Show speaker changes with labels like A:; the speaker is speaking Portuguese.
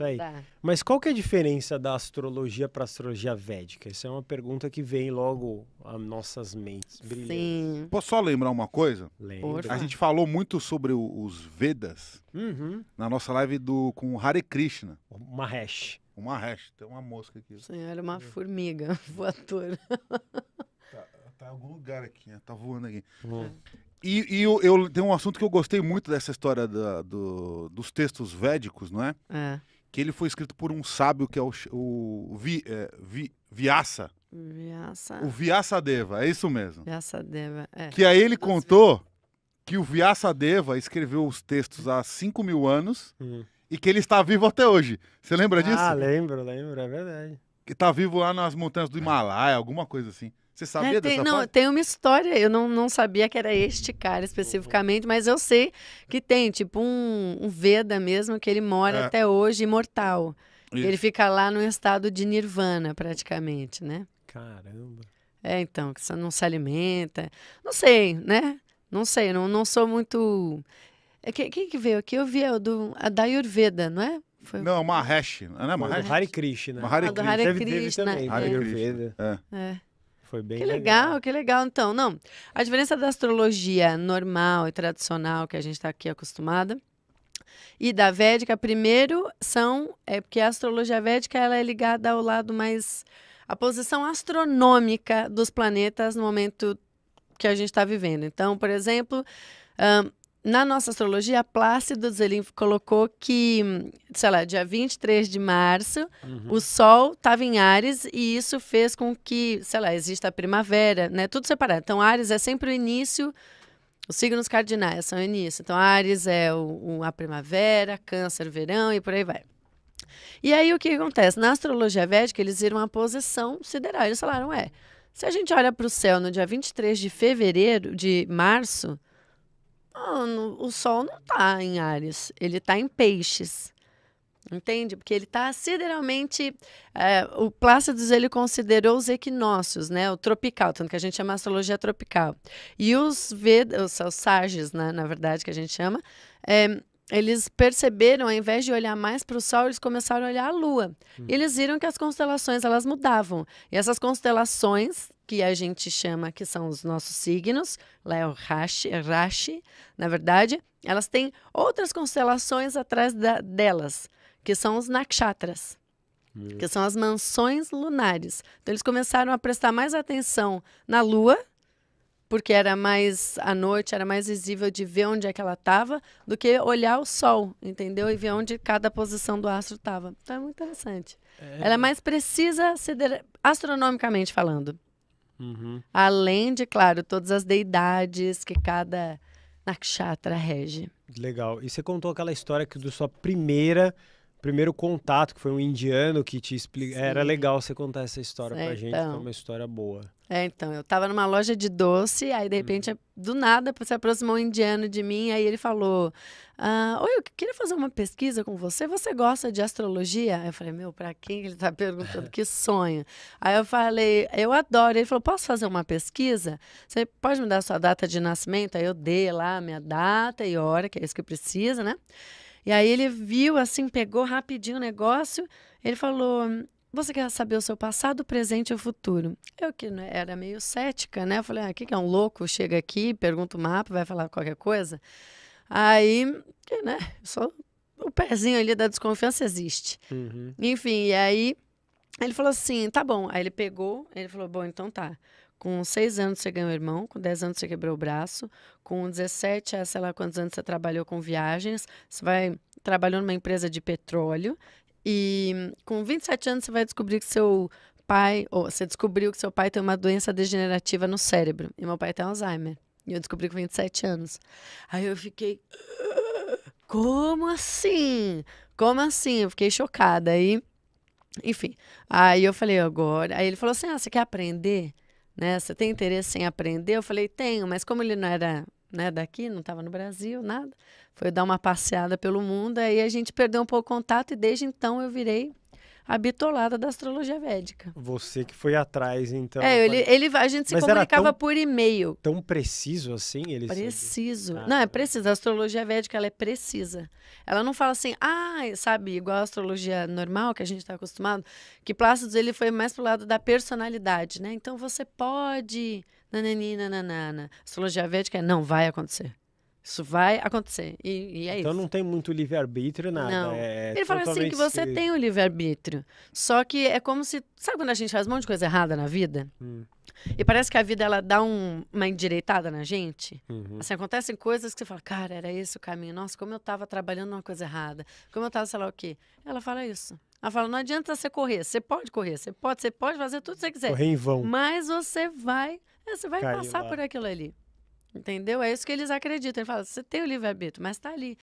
A: Isso tá aí. Tá. Mas qual que é a diferença da astrologia para astrologia védica? Essa é uma pergunta que vem logo às nossas mentes brilhantes. Sim. Posso só lembrar uma coisa? Lembra. A gente falou muito sobre o, os Vedas uhum. na nossa live do, com o Hare Krishna. Uma Mahesh. Mahesh, tem uma mosca aqui. Senhora, uma formiga voadora. Tá, tá, em algum lugar aqui, né? tá voando aqui. Uhum. E, e eu, eu, tem um assunto que eu gostei muito dessa história da, do, dos textos védicos, não é? É que ele foi escrito por um sábio que é o, o vi, é, vi, Vyasa. Vyasa. O é isso mesmo. é. Que aí ele contou que o Deva escreveu os textos há 5 mil anos hum. e que ele está vivo até hoje. Você lembra ah, disso? Ah, lembro, lembro, é verdade. Que está vivo lá nas montanhas do Himalaia, alguma coisa assim. Você é, sabia é, tem, dessa Não, parte? tem uma história. Eu não, não sabia que era este cara uhum. especificamente, mas eu sei que tem, tipo, um, um Veda mesmo, que ele mora é. até hoje imortal. Isso. Ele fica lá no estado de nirvana, praticamente, né? Caramba. É, então, que você não se alimenta. Não sei, né? Não sei, não, não sou muito. É quem, quem que veio aqui? Eu vi a, do, a da Ayurveda, não é? Foi... Não, Mahesh. Não é Mahesh? Hare Krishna. Mahari Krishna. Ah, Hare Krishna. Deve, deve é. também. Né? Hare Krishna. É. é. Foi bem que legal. legal. Que legal, então. Não, a diferença da astrologia normal e tradicional que a gente está aqui acostumada e da védica, primeiro são... É porque a astrologia védica ela é ligada ao lado mais... A posição astronômica dos planetas no momento que a gente está vivendo. Então, por exemplo... Um, na nossa astrologia, Plácido Zelim colocou que, sei lá, dia 23 de março, uhum. o Sol estava em Ares e isso fez com que, sei lá, exista a primavera, né? Tudo separado. Então, Ares é sempre o início, os signos cardinais são o início. Então, Ares é o, o a primavera, Câncer, verão e por aí vai. E aí, o que acontece? Na astrologia védica, eles viram uma posição sideral. Eles falaram, é, se a gente olha para o céu no dia 23 de fevereiro, de março Mano, ah, o sol não tá em Ares, ele tá em peixes. Entende? Porque ele está sideralmente. É, o Plácidos ele considerou os equinócios, né? O tropical, tanto que a gente chama astrologia tropical. E os Vedas, os, Sages, né? na verdade, que a gente chama, é, eles perceberam, ao invés de olhar mais para o Sol, eles começaram a olhar a Lua. Hum. E eles viram que as constelações elas mudavam. E essas constelações que a gente chama que são os nossos signos, Leo é Rashi, é Rashi, na verdade, elas têm outras constelações atrás da, delas, que são os nakshatras, hum. que são as mansões lunares. Então eles começaram a prestar mais atenção na Lua porque era mais à noite, era mais visível de ver onde é que ela estava do que olhar o sol, entendeu? E ver onde cada posição do astro estava. Então é muito interessante. É... Ela é mais precisa astronomicamente falando. Uhum. Além de, claro, todas as deidades que cada nakshatra rege. Legal. E você contou aquela história que do sua primeira primeiro contato, que foi um indiano que te explica. Era legal você contar essa história Sei, pra é, gente, então. que é uma história boa. É, então, eu tava numa loja de doce, aí de repente, hum. do nada, se aproximou um indiano de mim, aí ele falou: ah, Oi, eu queria fazer uma pesquisa com você, você gosta de astrologia? Eu falei: Meu, pra quem ele tá perguntando? que sonho. Aí eu falei: Eu adoro. Ele falou: Posso fazer uma pesquisa? Você pode me dar a sua data de nascimento? Aí eu dei lá a minha data e hora, que é isso que precisa, né? E aí ele viu, assim, pegou rapidinho o negócio. Ele falou: você quer saber o seu passado, presente e futuro. Eu que né, era meio cética, né? Eu falei, ah, o que, que é um louco? Chega aqui, pergunta o mapa, vai falar qualquer coisa. Aí, né? Só o pezinho ali da desconfiança existe. Uhum. Enfim, e aí ele falou assim, tá bom. Aí ele pegou, ele falou, bom, então tá. Com seis anos você ganhou irmão, com dez anos você quebrou o braço, com 17, é, sei lá quantos anos você trabalhou com viagens, você vai trabalhou numa empresa de petróleo, e com 27 anos você vai descobrir que seu pai, ou você descobriu que seu pai tem uma doença degenerativa no cérebro. E meu pai tem Alzheimer. E eu descobri com 27 anos. Aí eu fiquei. Como assim? Como assim? Eu fiquei chocada. Aí, enfim. Aí eu falei, agora. Aí ele falou assim: ah, você quer aprender? Né? Você tem interesse em aprender? Eu falei, tenho, mas como ele não era né, daqui, não estava no Brasil, nada. Foi dar uma passeada pelo mundo, aí a gente perdeu um pouco o contato e desde então eu virei a bitolada da astrologia védica. Você que foi atrás, então. É, ele, ele, a gente se Mas comunicava tão, por e-mail. Tão preciso assim? Ele preciso. Ah, não, é tá. preciso. A astrologia védica, ela é precisa. Ela não fala assim, ah, sabe, igual a astrologia normal, que a gente está acostumado, que Plácido, ele foi mais pro lado da personalidade, né? Então, você pode... Nananina, nanana. Astrologia védica é, não vai acontecer. Isso vai acontecer. E, e é então isso. não tem muito livre-arbítrio, nada. Não. É Ele fala assim que você tem o livre-arbítrio. Só que é como se. Sabe quando a gente faz um monte de coisa errada na vida? Hum. E parece que a vida ela dá um, uma endireitada na gente. Uhum. Assim, acontecem coisas que você fala, cara, era esse o caminho. Nossa, como eu estava trabalhando numa coisa errada. Como eu estava, sei lá o quê. Ela fala isso. Ela fala, não adianta você correr. Você pode correr, você pode, você pode fazer tudo que você quiser. Correr em vão. Mas você vai, é, você vai Caiu passar lá. por aquilo ali. Entendeu? É isso que eles acreditam. Ele fala: você tem o livre-arbítrio, mas está ali.